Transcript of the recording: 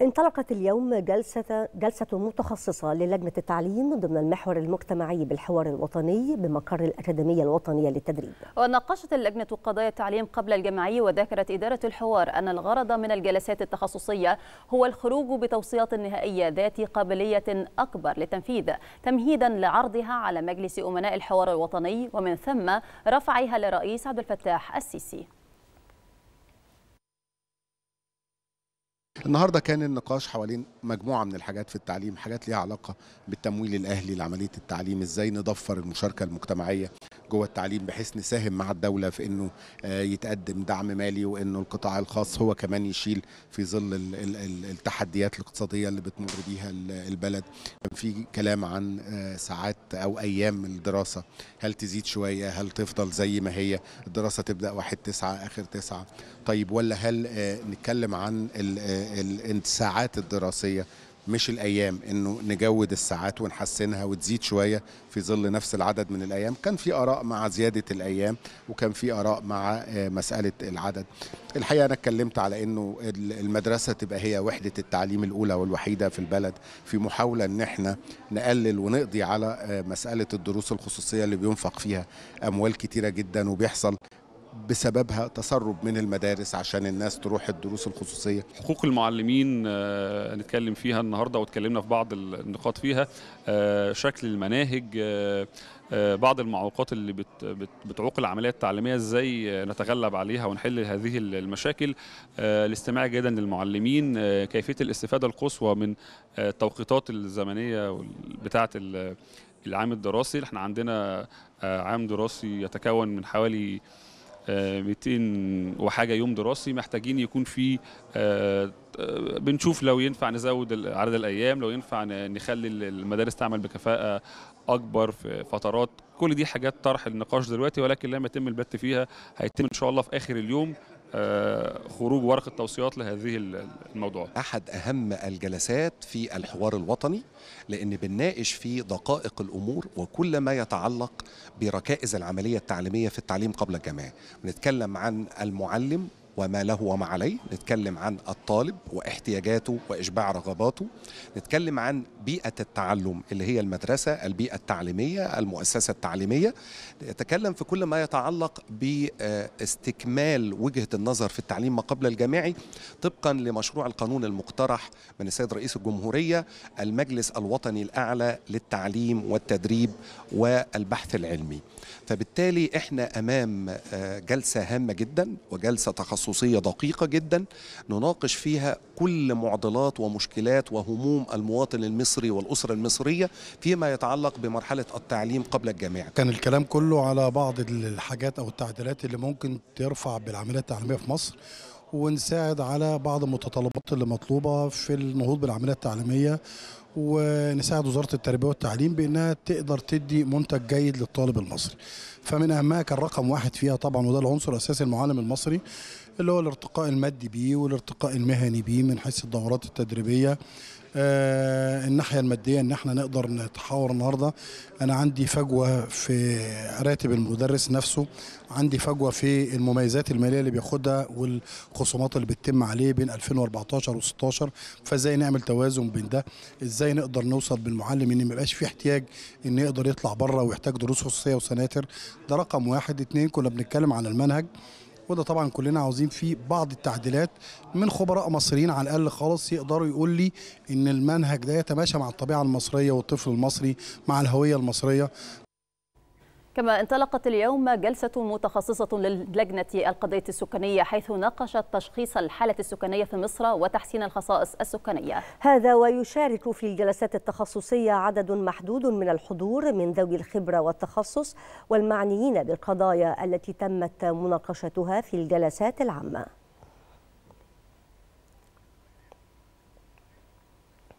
انطلقت اليوم جلسة جلسة متخصصة للجنة التعليم ضمن المحور المجتمعي بالحوار الوطني بمقر الأكاديمية الوطنية للتدريب. وناقشت اللجنة قضايا التعليم قبل الجمعي وذكرت إدارة الحوار أن الغرض من الجلسات التخصصية هو الخروج بتوصيات نهائية ذات قابلية أكبر للتنفيذ تمهيدا لعرضها على مجلس أمناء الحوار الوطني ومن ثم رفعها للرئيس عبد الفتاح السيسي. النهارده كان النقاش حوالين مجموعه من الحاجات في التعليم حاجات ليها علاقه بالتمويل الاهلي لعمليه التعليم ازاي نضفر المشاركه المجتمعيه جوه التعليم بحيث نساهم مع الدوله في انه آه، يتقدم دعم مالي وانه القطاع الخاص هو كمان يشيل في ظل التحديات الاقتصاديه اللي بتمر بيها البلد كان في كلام عن آه، ساعات او ايام الدراسه هل تزيد شويه هل تفضل زي ما هي الدراسه تبدا 1 9 اخر 9 طيب ولا هل آه، نتكلم عن الساعات الدراسيه مش الايام انه نجود الساعات ونحسنها وتزيد شويه في ظل نفس العدد من الايام كان في اراء مع زياده الايام وكان في اراء مع آه، مساله العدد الحقيقه انا اتكلمت على انه المدرسه تبقى هي وحده التعليم الاولى والوحيده في البلد في محاوله ان احنا نقلل ونقضي على آه، مساله الدروس الخصوصيه اللي بينفق فيها اموال كتيره جدا وبيحصل بسببها تسرب من المدارس عشان الناس تروح الدروس الخصوصيه حقوق المعلمين هنتكلم آه، فيها النهارده واتكلمنا في بعض النقاط فيها آه، شكل المناهج آه، بعض المعوقات اللي بتعوق العمليه التعليميه ازاي نتغلب عليها ونحل هذه المشاكل الاستماع جيدا للمعلمين كيفيه الاستفاده القصوى من التوقيتات الزمنيه بتاعه العام الدراسي احنا عندنا عام دراسي يتكون من حوالي 200 آه، وحاجه يوم دراسي محتاجين يكون في آه، آه، بنشوف لو ينفع نزود عدد الايام لو ينفع نخلي المدارس تعمل بكفاءه اكبر في فترات كل دي حاجات طرح النقاش دلوقتي ولكن لما يتم البت فيها هيتم ان شاء الله في اخر اليوم آه، خروج ورقه توصيات لهذه الموضوعات. احد اهم الجلسات في الحوار الوطني لان بنناقش في دقائق الامور وكل ما يتعلق بركائز العمليه التعليميه في التعليم قبل الجامعه. بنتكلم عن المعلم وما له وما عليه نتكلم عن الطالب واحتياجاته وإشباع رغباته نتكلم عن بيئة التعلم اللي هي المدرسة البيئة التعليمية المؤسسة التعليمية نتكلم في كل ما يتعلق باستكمال وجهة النظر في التعليم ما قبل الجامعي طبقا لمشروع القانون المقترح من السيد رئيس الجمهورية المجلس الوطني الأعلى للتعليم والتدريب والبحث العلمي فبالتالي احنا أمام آه، جلسة هامة جدا وجلسة تخصصية تخصصية دقيقة جدا نناقش فيها كل معضلات ومشكلات وهموم المواطن المصري والأسرة المصرية فيما يتعلق بمرحلة التعليم قبل الجامعة كان الكلام كله على بعض الحاجات أو التعديلات اللي ممكن ترفع بالعمليات التعليمية في مصر ونساعد على بعض المتطلبات اللي مطلوبة في النهوض بالعملية التعليمية ونساعد وزاره التربيه والتعليم بانها تقدر تدي منتج جيد للطالب المصري. فمن اهمها كان رقم واحد فيها طبعا وده العنصر الاساسي المعلم المصري اللي هو الارتقاء المادي بيه والارتقاء المهني بيه من حيث الدورات التدريبيه آه الناحيه الماديه ان احنا نقدر نتحاور النهارده انا عندي فجوه في راتب المدرس نفسه عندي فجوه في المميزات الماليه اللي بياخدها والخصومات اللي بتتم عليه بين 2014 و16 فازاي نعمل توازن بين ده ازاي ازاي نقدر نوصل بالمعلم ان ما يبقاش في احتياج ان يقدر يطلع بره ويحتاج دروس خصوصيه وسناتر ده رقم واحد اتنين كنا بنتكلم على المنهج وده طبعا كلنا عاوزين فيه بعض التعديلات من خبراء مصريين على الاقل خالص يقدروا يقول لي ان المنهج ده يتماشى مع الطبيعه المصريه والطفل المصري مع الهويه المصريه كما انطلقت اليوم جلسة متخصصة للجنة القضية السكانية حيث ناقشت تشخيص الحالة السكانية في مصر وتحسين الخصائص السكانية هذا ويشارك في الجلسات التخصصية عدد محدود من الحضور من ذوي الخبرة والتخصص والمعنيين بالقضايا التي تمت مناقشتها في الجلسات العامة